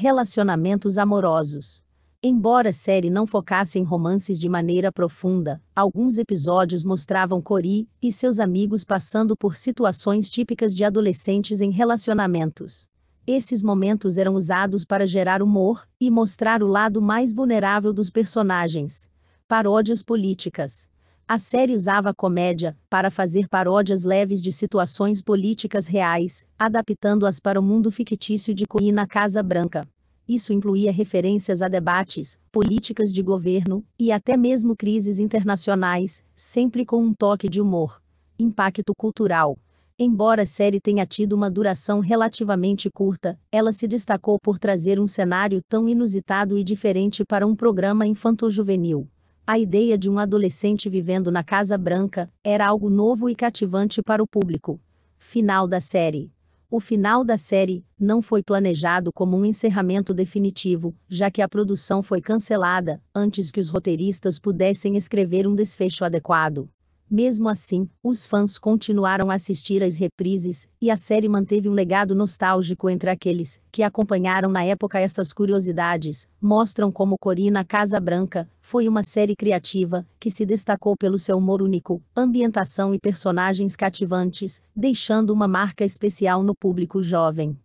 relacionamentos amorosos. Embora a série não focasse em romances de maneira profunda, alguns episódios mostravam Cory e seus amigos passando por situações típicas de adolescentes em relacionamentos. Esses momentos eram usados para gerar humor e mostrar o lado mais vulnerável dos personagens. Paródias políticas. A série usava comédia para fazer paródias leves de situações políticas reais, adaptando-as para o mundo fictício de Cui na Casa Branca. Isso incluía referências a debates, políticas de governo e até mesmo crises internacionais, sempre com um toque de humor. Impacto cultural. Embora a série tenha tido uma duração relativamente curta, ela se destacou por trazer um cenário tão inusitado e diferente para um programa infanto-juvenil. A ideia de um adolescente vivendo na Casa Branca era algo novo e cativante para o público. Final da série. O final da série não foi planejado como um encerramento definitivo, já que a produção foi cancelada antes que os roteiristas pudessem escrever um desfecho adequado. Mesmo assim, os fãs continuaram a assistir às reprises, e a série manteve um legado nostálgico entre aqueles que acompanharam na época essas curiosidades, mostram como Corina Casa Branca foi uma série criativa que se destacou pelo seu humor único, ambientação e personagens cativantes, deixando uma marca especial no público jovem.